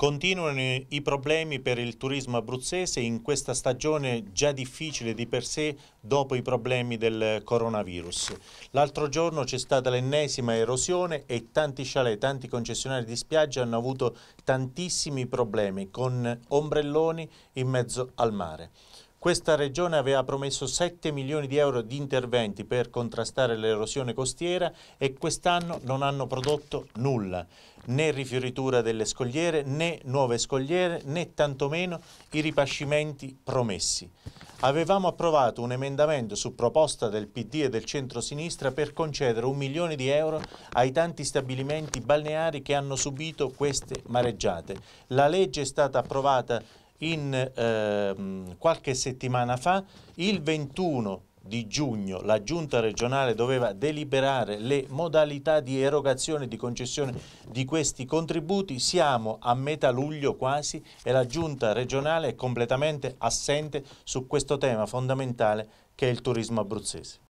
Continuano i problemi per il turismo abruzzese in questa stagione già difficile di per sé dopo i problemi del coronavirus. L'altro giorno c'è stata l'ennesima erosione e tanti chalet, tanti concessionari di spiaggia hanno avuto tantissimi problemi con ombrelloni in mezzo al mare. Questa regione aveva promesso 7 milioni di euro di interventi per contrastare l'erosione costiera e quest'anno non hanno prodotto nulla, né rifioritura delle scogliere, né nuove scogliere, né tantomeno i ripascimenti promessi. Avevamo approvato un emendamento su proposta del PD e del centro-sinistra per concedere un milione di euro ai tanti stabilimenti balneari che hanno subito queste mareggiate. La legge è stata approvata in, eh, qualche settimana fa, il 21 di giugno la giunta regionale doveva deliberare le modalità di erogazione e di concessione di questi contributi, siamo a metà luglio quasi e la giunta regionale è completamente assente su questo tema fondamentale che è il turismo abruzzese.